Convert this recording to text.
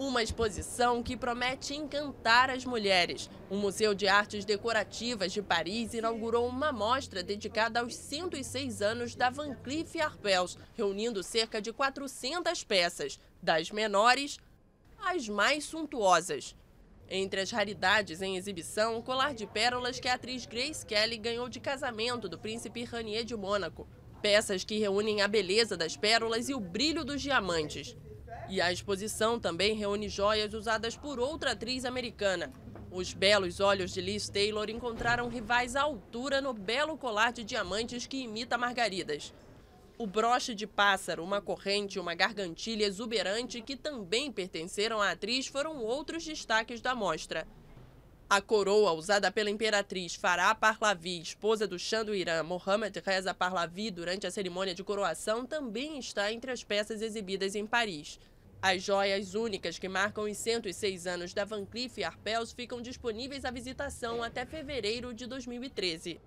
Uma exposição que promete encantar as mulheres. O Museu de Artes Decorativas de Paris inaugurou uma mostra dedicada aos 106 anos da Van Cleef Arpels, reunindo cerca de 400 peças, das menores às mais suntuosas. Entre as raridades em exibição, o colar de pérolas que a atriz Grace Kelly ganhou de casamento do príncipe Ranier de Mônaco. Peças que reúnem a beleza das pérolas e o brilho dos diamantes. E a exposição também reúne joias usadas por outra atriz americana. Os belos olhos de Liz Taylor encontraram rivais à altura no belo colar de diamantes que imita margaridas. O broche de pássaro, uma corrente e uma gargantilha exuberante que também pertenceram à atriz foram outros destaques da mostra. A coroa usada pela imperatriz Farah Parlavi, esposa do Shah do Irã, Mohammed Reza Parlavi, durante a cerimônia de coroação, também está entre as peças exibidas em Paris. As joias únicas que marcam os 106 anos da Van Cleef Arpels ficam disponíveis à visitação até fevereiro de 2013.